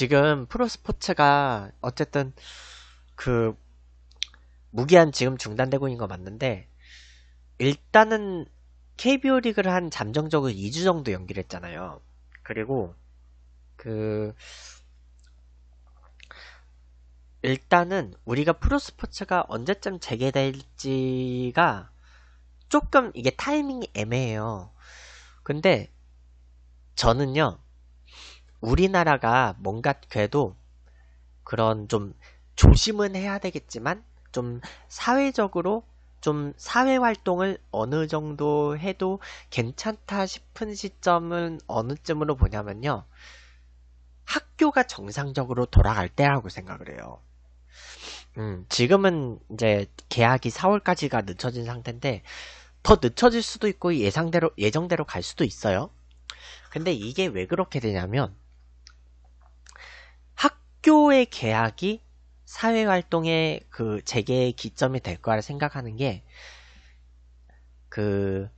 지금 프로스포츠가 어쨌든 그 무기한 지금 중단되고 있는 거 맞는데 일단은 KBO 리그를 한 잠정적으로 2주 정도 연기를 했잖아요. 그리고 그 일단은 우리가 프로스포츠가 언제쯤 재개될지가 조금 이게 타이밍이 애매해요. 근데 저는요 우리나라가 뭔가 돼도 그런 좀 조심은 해야 되겠지만 좀 사회적으로 좀 사회 활동을 어느 정도 해도 괜찮다 싶은 시점은 어느쯤으로 보냐면요. 학교가 정상적으로 돌아갈 때라고 생각을 해요. 음, 지금은 이제 계약이 4월까지가 늦춰진 상태인데 더 늦춰질 수도 있고 예상대로 예정대로 갈 수도 있어요. 근데 이게 왜 그렇게 되냐면 학교의 개학이 사회활동의 그 재개의 기점이 될 거라 생각하는 게, 그,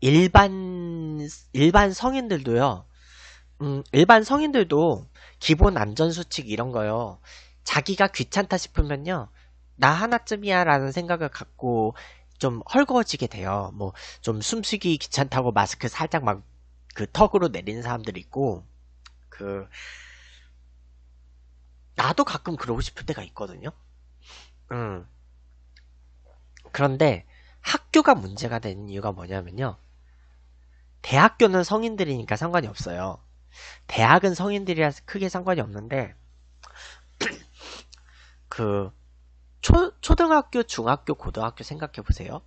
일반, 일반 성인들도요, 음, 일반 성인들도 기본 안전수칙 이런 거요, 자기가 귀찮다 싶으면요, 나 하나쯤이야 라는 생각을 갖고 좀 헐거워지게 돼요. 뭐, 좀 숨쉬기 귀찮다고 마스크 살짝 막 그 턱으로 내리는 사람들 있고, 그, 나도 가끔 그러고 싶을 때가 있거든요. 음. 그런데 학교가 문제가 되는 이유가 뭐냐면요. 대학교는 성인들이니까 상관이 없어요. 대학은 성인들이라서 크게 상관이 없는데, 그, 초, 초등학교, 중학교, 고등학교 생각해 보세요.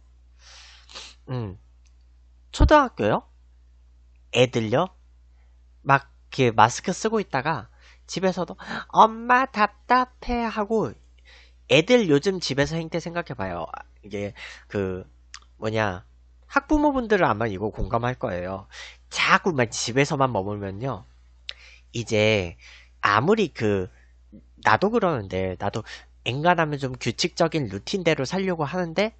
음. 초등학교요? 애들요? 막, 그, 마스크 쓰고 있다가, 집에서도 엄마 답답해 하고 애들 요즘 집에서 행태 생각해봐요. 이게 그 뭐냐 학부모분들은 아마 이거 공감할 거예요. 자꾸만 집에서만 머물면요. 이제 아무리 그 나도 그러는데 나도 앵간하면 좀 규칙적인 루틴대로 살려고 하는데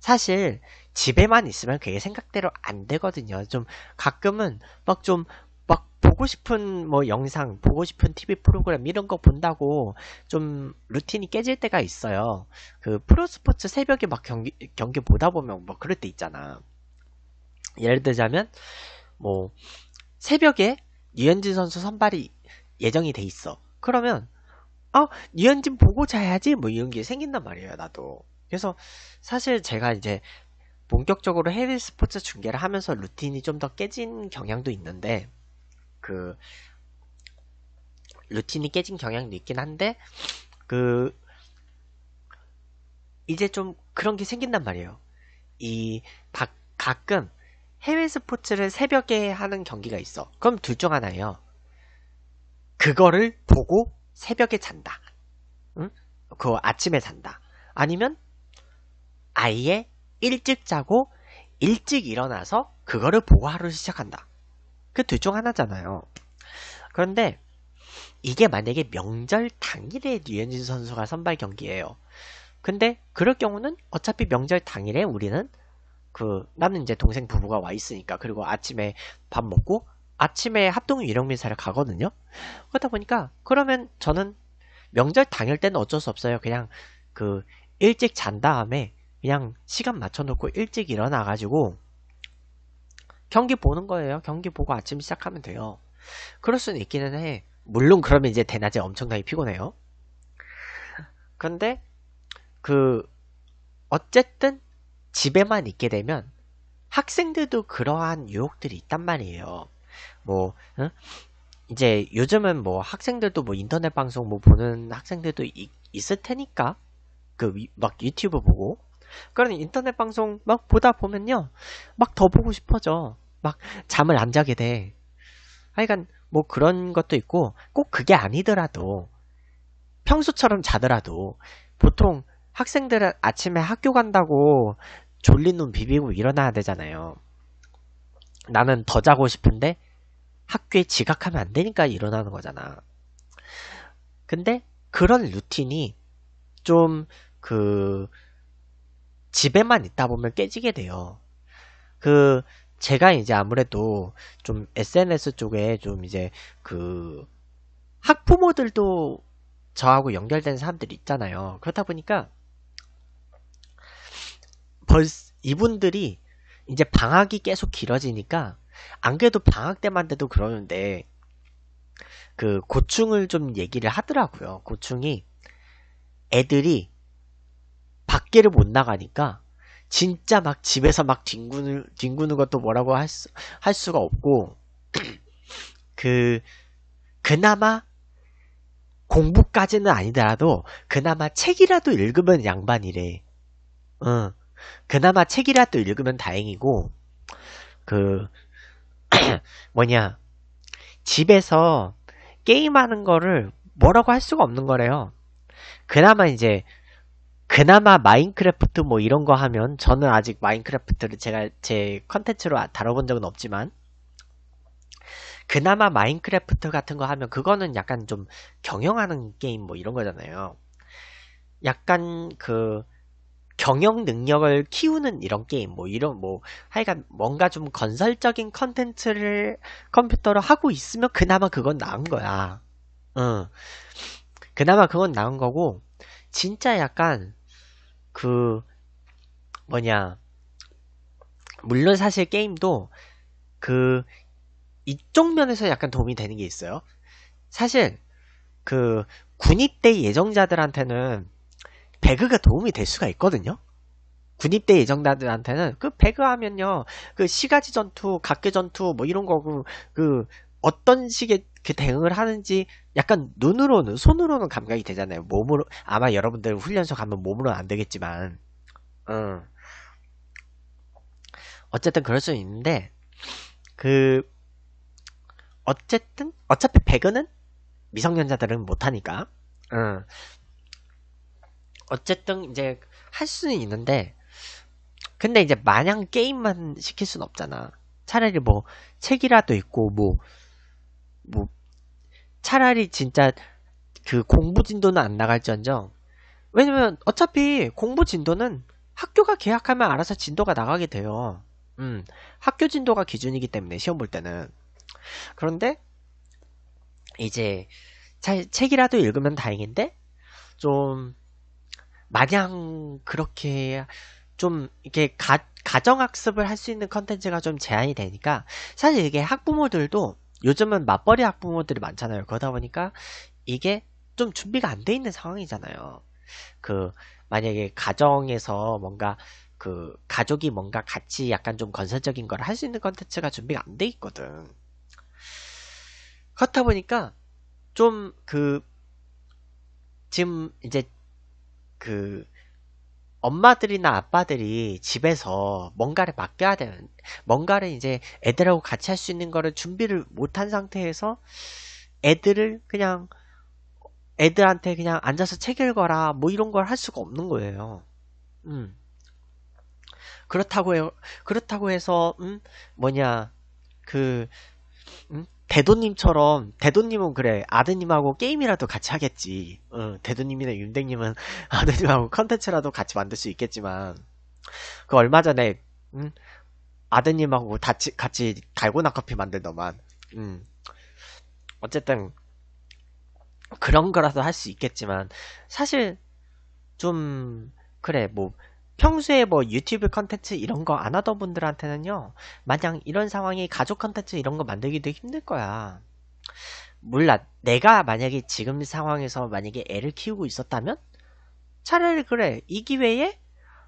사실 집에만 있으면 그게 생각대로 안 되거든요. 좀 가끔은 막좀 보고 싶은 뭐 영상, 보고 싶은 TV 프로그램 이런 거 본다고 좀 루틴이 깨질 때가 있어요. 그 프로스포츠 새벽에 막 경기, 경기 보다 보면 뭐 그럴 때 있잖아. 예를 들자면, 뭐, 새벽에 유현진 선수 선발이 예정이 돼 있어. 그러면, 아, 유현진 보고 자야지 뭐 이런 게 생긴단 말이에요, 나도. 그래서 사실 제가 이제 본격적으로 해외 스포츠 중계를 하면서 루틴이 좀 더 깨진 경향도 있는데, 그 루틴이 깨진 경향도 있긴 한데 그 이제 좀 그런 게 생긴단 말이에요. 이 바, 가끔 해외 스포츠를 새벽에 하는 경기가 있어. 그럼 둘 중 하나예요. 그거를 보고 새벽에 잔다. 응? 그 아침에 잔다. 아니면 아예 일찍 자고 일찍 일어나서 그거를 보고 하루 시작한다. 그둘중 하나잖아요. 그런데 이게 만약에 명절 당일에 류현진 선수가 선발 경기예요. 근데 그럴 경우는 어차피 명절 당일에 우리는 그 나는 이제 동생 부부가 와 있으니까 그리고 아침에 밥 먹고 아침에 합동 유령민사를 가거든요. 그러다 보니까 그러면 저는 명절 당일 때는 어쩔 수 없어요. 그냥 그 일찍 잔 다음에 그냥 시간 맞춰놓고 일찍 일어나가지고 경기 보는 거예요. 경기 보고 아침 시작하면 돼요. 그럴 수는 있기는 해. 물론 그러면 이제 대낮에 엄청나게 피곤해요. 근데 그 어쨌든 집에만 있게 되면 학생들도 그러한 유혹들이 있단 말이에요. 뭐 응? 이제 요즘은 뭐 학생들도 뭐 인터넷 방송 뭐 보는 학생들도 있, 있을 테니까 그 막 유튜브 보고 그러니 인터넷 방송 막 보다 보면요. 막 더 보고 싶어져. 막 잠을 안 자게 돼. 하여간 뭐 그런 것도 있고 꼭 그게 아니더라도 평소처럼 자더라도 보통 학생들은 아침에 학교 간다고 졸린 눈 비비고 일어나야 되잖아요. 나는 더 자고 싶은데 학교에 지각하면 안 되니까 일어나는 거잖아. 근데 그런 루틴이 좀그 집에만 있다 보면 깨지게 돼요. 그 제가 이제 아무래도 좀 SNS 쪽에 좀 이제 그 학부모들도 저하고 연결된 사람들이 있잖아요. 그렇다 보니까 벌써 이분들이 이제 방학이 계속 길어지니까 안 그래도 방학 때만 돼도 그러는데 그 고충을 좀 얘기를 하더라고요. 고충이 애들이 밖에를 못 나가니까 진짜 막 집에서 막 뒹구는, 뒹구는 것도 뭐라고 할, 수, 할 수가 없고, 그, 그나마 공부까지는 아니더라도, 그나마 책이라도 읽으면 양반이래. 응. 어. 그나마 책이라도 읽으면 다행이고, 그, 뭐냐, 집에서 게임하는 거를 뭐라고 할 수가 없는 거래요. 그나마 이제 그나마 마인크래프트 뭐 이런 거 하면 저는 아직 마인크래프트를 제가 제 컨텐츠로 다뤄본 적은 없지만 그나마 마인크래프트 같은 거 하면 그거는 약간 좀 경영하는 게임 뭐 이런 거잖아요. 약간 그 경영 능력을 키우는 이런 게임 뭐 이런 뭐 하여간 뭔가 좀 건설적인 컨텐츠를 컴퓨터로 하고 있으면 그나마 그건 나은 거야. 응. 그나마 그건 나은 거고 진짜 약간 그 뭐냐 물론 사실 게임도 그 이쪽 면에서 약간 도움이 되는 게 있어요. 사실 그 군입대 예정자들한테는 배그가 도움이 될 수가 있거든요. 군입대 예정자들한테는 그 배그 하면요. 그 시가지 전투, 각계 전투 뭐 이런 거고 그, 그 어떤 식의 그 대응을 하는지 약간 눈으로는 손으로는 감각이 되잖아요. 몸으로 아마 여러분들 훈련소 가면 몸으로는 안 되겠지만, 음. 어쨌든 그럴 수 있는데 그 어쨌든 어차피 배그는 미성년자들은 못하니까, 음. 어쨌든 이제 할 수는 있는데 근데 이제 마냥 게임만 시킬 순 없잖아. 차라리 뭐 책이라도 있고 뭐뭐 차라리 진짜 그 공부 진도는 안 나갈지언정 왜냐면 어차피 공부 진도는 학교가 계약하면 알아서 진도가 나가게 돼요. 음, 학교 진도가 기준이기 때문에 시험 볼 때는 그런데 이제 차, 책이라도 읽으면 다행인데 좀 마냥 그렇게 좀 이렇게 가, 가정학습을 할 수 있는 컨텐츠가 좀 제한이 되니까 사실 이게 학부모들도 요즘은 맞벌이 학부모들이 많잖아요. 그러다 보니까 이게 좀 준비가 안 돼 있는 상황이잖아요. 그 만약에 가정에서 뭔가 그 가족이 뭔가 같이 약간 좀 건설적인 걸 할 수 있는 컨텐츠가 준비가 안 돼 있거든. 그렇다 보니까 좀 그 지금 이제 그 엄마들이나 아빠들이 집에서 뭔가를 맡겨야 되는, 뭔가를 이제 애들하고 같이 할 수 있는 거를 준비를 못한 상태에서 애들을 그냥 애들한테 그냥 앉아서 책 읽어라 뭐 이런 걸 할 수가 없는 거예요. 음. 그렇다고 해, 그렇다고 해서 음 뭐냐 그 음? 대도님처럼 대도님은 그래 아드님하고 게임이라도 같이 하겠지. 응, 대도님이나 윤댕님은 아드님하고 컨텐츠라도 같이 만들 수 있겠지만 그 얼마 전에 응? 아드님하고 같이 같이 달고나 커피 만들더만. 응. 어쨌든 그런 거라서 할 수 있겠지만 사실 좀 그래 뭐 평소에 뭐 유튜브 컨텐츠 이런 거 안 하던 분들한테는요, 만약 이런 상황이 가족 컨텐츠 이런 거 만들기 도 힘들 거야. 몰라, 내가 만약에 지금 상황에서 만약에 애를 키우고 있었다면? 차라리 그래, 이 기회에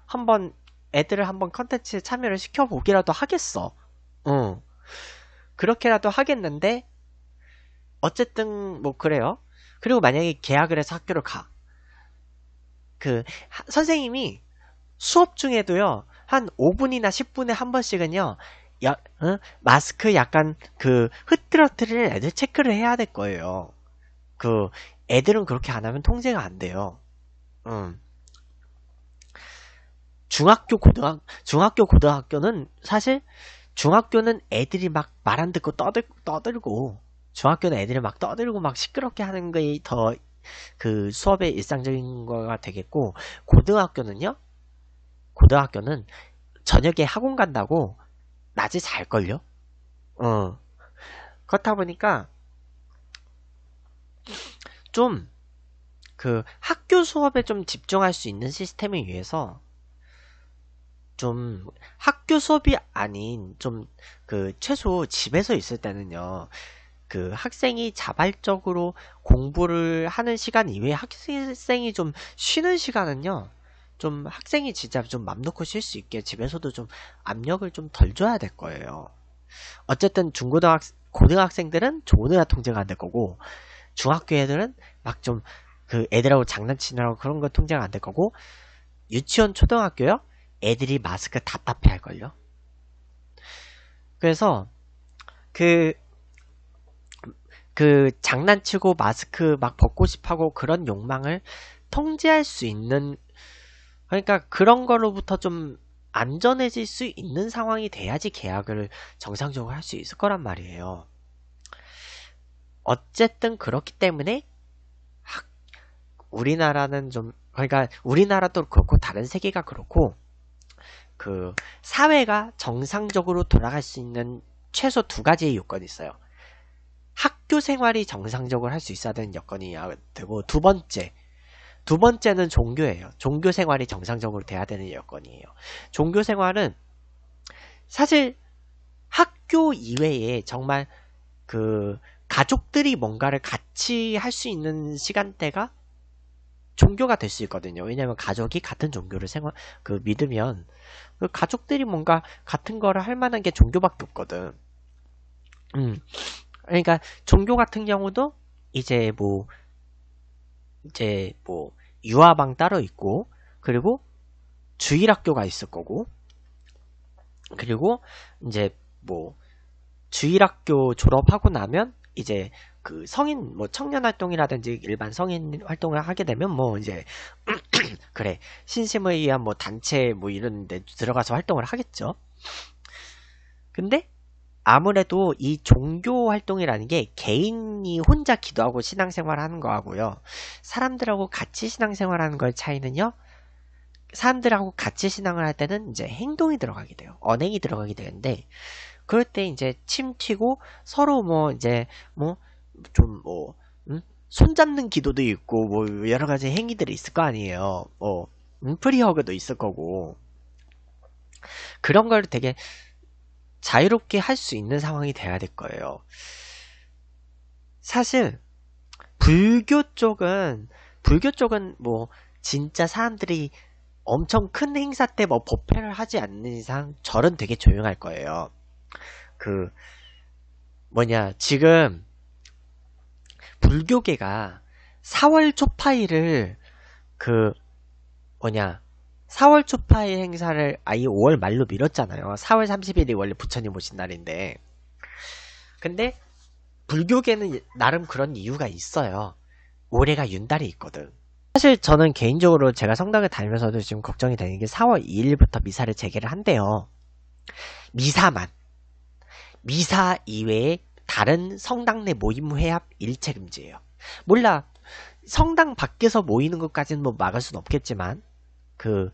한번 애들을 한번 컨텐츠에 참여를 시켜보기라도 하겠어. 응. 그렇게라도 하겠는데, 어쨌든, 뭐, 그래요. 그리고 만약에 계약을 해서 학교를 가. 그, 선생님이 수업 중에도요, 한 5분이나 10분에 한 번씩은요, 야, 응? 어? 마스크 약간 그흐트러트릴 애들 체크를 해야 될 거예요. 그 애들은 그렇게 안 하면 통제가 안 돼요. 음. 중학교 고등학 중학교 고등학교는 사실 중학교는 애들이 막 말 안 듣고 떠들 떠들고 중학교는 애들이 막 떠들고 막 시끄럽게 하는 게 더 그 수업의 일상적인 거가 되겠고 고등학교는요 고등학교는 저녁에 학원 간다고 낮에 잘걸요? 어. 그렇다 보니까 좀 그 학교 수업에 좀 집중할 수 있는 시스템을 위해서 좀 학교 수업이 아닌 좀 그 최소 집에서 있을 때는요. 그 학생이 자발적으로 공부를 하는 시간 이외에 학생이 좀 쉬는 시간은요. 좀 학생이 진짜 좀 맘 놓고 쉴 수 있게 집에서도 좀 압력을 좀 덜 줘야 될 거예요. 어쨌든 중고등학 고등학생들은 좋은 통제가 안 될 거고 중학교 애들은 막 좀 그 애들하고 장난치느라고 그런 거 통제가 안 될 거고 유치원 초등학교요 애들이 마스크 답답해 할 걸요. 그래서 그그 그 장난치고 마스크 막 벗고 싶하고 어 그런 욕망을 통제할 수 있는 그러니까 그런 거로부터 좀 안전해질 수 있는 상황이 돼야지 계약을 정상적으로 할 수 있을 거란 말이에요. 어쨌든 그렇기 때문에 우리나라는 좀 그러니까 우리나라도 그렇고 다른 세계가 그렇고 그 사회가 정상적으로 돌아갈 수 있는 최소 두 가지의 요건이 있어요. 학교 생활이 정상적으로 할 수 있어야 되는 여건이 되고 두 번째 두 번째는 종교예요. 종교 생활이 정상적으로 돼야 되는 여건이에요. 종교 생활은 사실 학교 이외에 정말 그 가족들이 뭔가를 같이 할 수 있는 시간대가 종교가 될 수 있거든요. 왜냐하면 가족이 같은 종교를 생활 그 믿으면 그 가족들이 뭔가 같은 거를 할 만한 게 종교밖에 없거든. 음, 그러니까 종교 같은 경우도 이제 뭐 이제 뭐 유아방 따로 있고 그리고 주일학교가 있을 거고 그리고 이제 뭐 주일학교 졸업하고 나면 이제 그 성인 뭐 청년 활동이라든지 일반 성인 활동을 하게 되면 뭐 이제 그래 신심에 의한 뭐 단체 뭐 이런 데 들어가서 활동을 하겠죠. 근데 아무래도 이 종교 활동이라는 게 개인이 혼자 기도하고 신앙생활 하는 거하고요. 사람들하고 같이 신앙생활 하는 걸 차이는요. 사람들하고 같이 신앙을 할 때는 이제 행동이 들어가게 돼요. 언행이 들어가게 되는데, 그럴 때 이제 침 튀고 서로 뭐 이제 뭐 좀 뭐, 음? 손잡는 기도도 있고 뭐 여러 가지 행위들이 있을 거 아니에요. 뭐, 음, 프리허그도 있을 거고. 그런 걸 되게 자유롭게 할 수 있는 상황이 돼야 될 거예요. 사실 불교 쪽은 불교 쪽은 뭐 진짜 사람들이 엄청 큰 행사 때뭐 법회를 하지 않는 이상 절은 되게 조용할 거예요. 그 뭐냐 지금 불교계가 4월 초파일을 그 뭐냐 4월 초파의 행사를 아예 5월 말로 미뤘잖아요. 4월 30일이 원래 부처님 오신 날인데. 근데 불교계는 나름 그런 이유가 있어요. 올해가 윤달이 있거든. 사실 저는 개인적으로 제가 성당을 다니면서도 지금 걱정이 되는 게 4월 2일부터 미사를 재개를 한대요. 미사만. 미사 이외에 다른 성당 내 모임 회합 일체 금지예요. 몰라. 성당 밖에서 모이는 것까지는 뭐 막을 순 없겠지만 그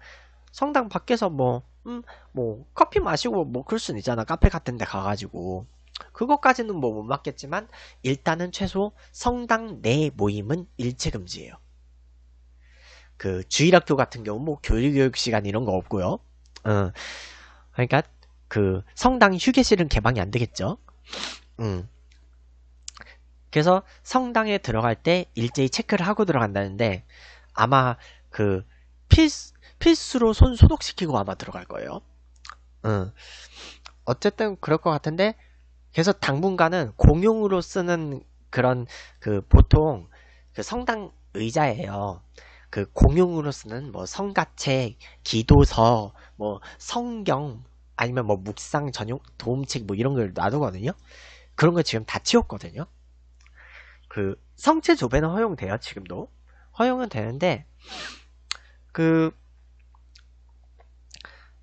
성당 밖에서 뭐, 음, 뭐 커피 마시고 뭐 그럴 수는 있잖아. 카페 같은 데 가가지고. 그것까지는 뭐 못 맞겠지만 일단은 최소 성당 내 모임은 일체 금지예요. 그 주일학교 같은 경우 뭐 교리교육 시간 이런 거 없고요. 어, 그러니까 그 성당 휴게실은 개방이 안 되겠죠. 음. 그래서 성당에 들어갈 때 일제히 체크를 하고 들어간다는데 아마 그 필수 필수로 손 소독시키고 아마 들어갈 거예요. 음. 어쨌든 그럴 것 같은데 그래서 당분간은 공용으로 쓰는 그런 그 보통 그 성당 의자예요. 그 공용으로 쓰는 뭐 성가책, 기도서, 뭐 성경 아니면 뭐 묵상 전용 도움책 뭐 이런 걸 놔두거든요. 그런 걸 지금 다 치웠거든요. 그 성체 조배는 허용돼요 지금도 허용은 되는데 그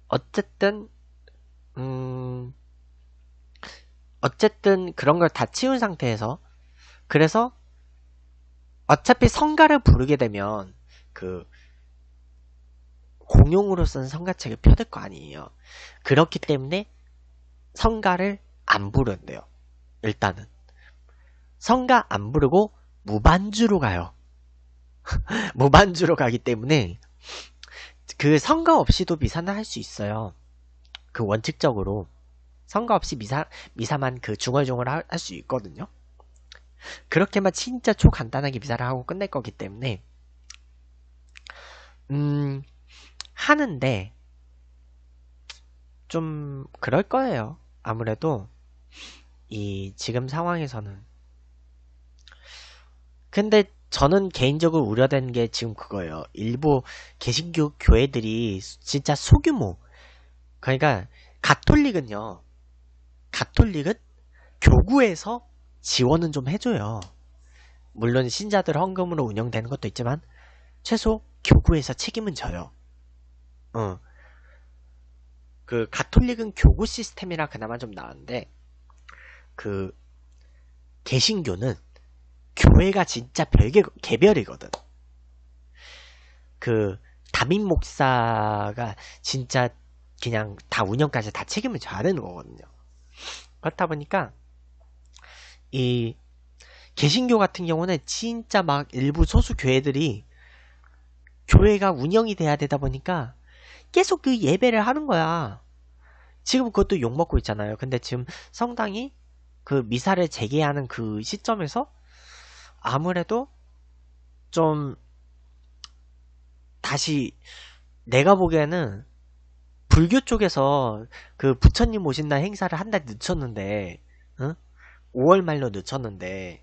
어쨌든 음 어쨌든 그런 걸 다 치운 상태에서 그래서 어차피 성가를 부르게 되면 그 공용으로 쓴 성가책을 펴들 거 아니에요. 그렇기 때문에 성가를 안 부른대요. 일단은 성가 안 부르고 무반주로 가요. 무반주로 가기 때문에 그 선거 없이도 미사는 할 수 있어요. 그 원칙적으로 선거 없이 미사 미사만 그 중얼중얼 할 수 있거든요. 그렇게만 진짜 초간단하게 미사를 하고 끝낼 거기 때문에 음 하는데 좀 그럴 거예요. 아무래도 이 지금 상황에서는 근데 저는 개인적으로 우려된 게 지금 그거예요. 일부 개신교 교회들이 진짜 소규모. 그러니까 가톨릭은요. 가톨릭은 교구에서 지원은 좀 해줘요. 물론 신자들 헌금으로 운영되는 것도 있지만 최소 교구에서 책임은 져요. 어. 그 가톨릭은 교구 시스템이라 그나마 좀 나은데 그 개신교는 교회가 진짜 별개 개별이거든. 그 담임 목사가 진짜 그냥 다 운영까지 다 책임을 져야 되는 거거든요. 그렇다 보니까 이 개신교 같은 경우는 진짜 막 일부 소수 교회들이 교회가 운영이 돼야 되다 보니까 계속 그 예배를 하는 거야. 지금 그것도 욕먹고 있잖아요. 근데 지금 성당이 그 미사를 재개하는 그 시점에서 아무래도 좀 다시 내가 보기에는 불교 쪽에서 그 부처님 오신날 행사를 한 달 늦췄는데 응? 5월 말로 늦췄는데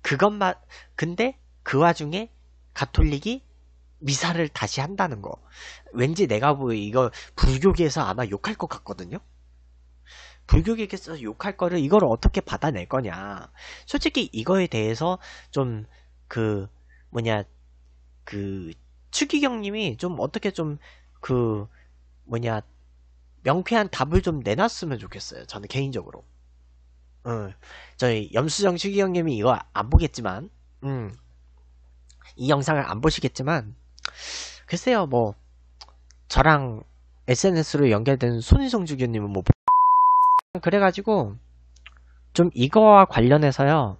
그것만 근데 그 와중에 가톨릭이 미사를 다시 한다는 거 왠지 내가 보기 이거 불교계에서 아마 욕할 것 같거든요 불교계에서 욕할 거를 이걸 어떻게 받아낼 거냐. 솔직히 이거에 대해서 좀 그 뭐냐 그 추기경님이 좀 어떻게 좀 그 뭐냐 명쾌한 답을 좀 내놨으면 좋겠어요. 저는 개인적으로. 음, 저희 염수정 추기경님이 이거 안 보겠지만, 음, 이 영상을 안 보시겠지만, 글쎄요, 뭐 저랑 SNS로 연결된 손희성 주교님은 뭐. 그래가지고 좀 이거와 관련해서요.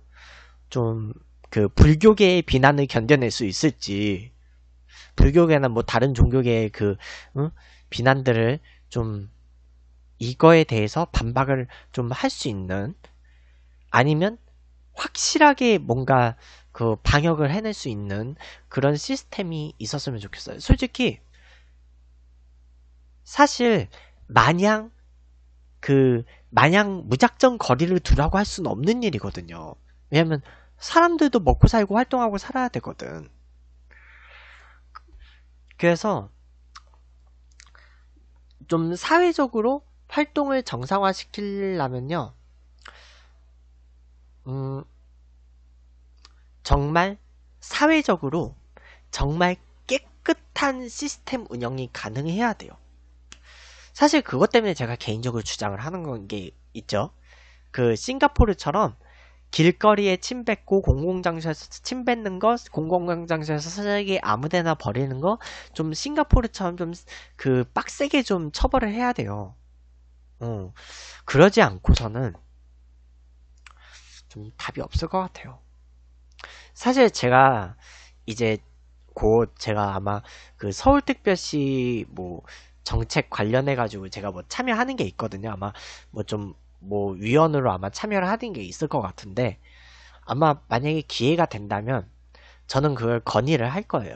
좀 그 불교계의 비난을 견뎌낼 수 있을지 불교계나 뭐 다른 종교계의 그 응? 비난들을 좀 이거에 대해서 반박을 좀 할 수 있는 아니면 확실하게 뭔가 그 방역을 해낼 수 있는 그런 시스템이 있었으면 좋겠어요. 솔직히 사실 마냥 그 마냥 무작정 거리를 두라고 할 수는 없는 일이거든요. 왜냐면 사람들도 먹고 살고 활동하고 살아야 되거든. 그래서 좀 사회적으로 활동을 정상화 시키려면요. 음, 정말 사회적으로 정말 깨끗한 시스템 운영이 가능해야 돼요. 사실 그것 때문에 제가 개인적으로 주장을 하는 게 있죠. 그 싱가포르처럼 길거리에 침 뱉고 공공장소에서 침 뱉는 거, 공공장소에서 사레기 아무데나 버리는 거, 좀 싱가포르처럼 좀 그 빡세게 좀 처벌을 해야 돼요. 어, 그러지 않고서는 좀 답이 없을 것 같아요. 사실 제가 이제 곧 제가 아마 그 서울특별시 뭐 정책 관련해 가지고 제가 뭐 참여하는 게 있거든요. 아마 뭐 좀뭐 뭐 위원으로 아마 참여를 하는 게 있을 것 같은데 아마 만약에 기회가 된다면 저는 그걸 건의를 할 거예요.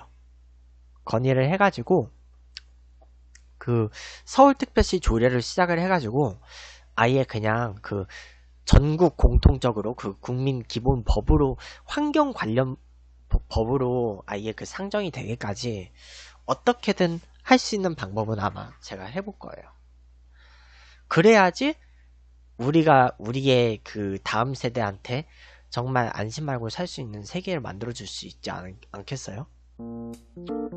건의를 해가지고 그 서울특별시 조례를 시작을 해가지고 아예 그냥 그 전국 공통적으로 그 국민 기본 법으로 환경 관련 법으로 아예 그 상정이 되기까지 어떻게든 할수 있는 방법은 아마 제가 해볼 거예요. 그래야지 우리가 우리의 그 다음 세대한테 정말 안심 말고 살 수 있는 세계를 만들어 줄 수 있지 않, 않겠어요?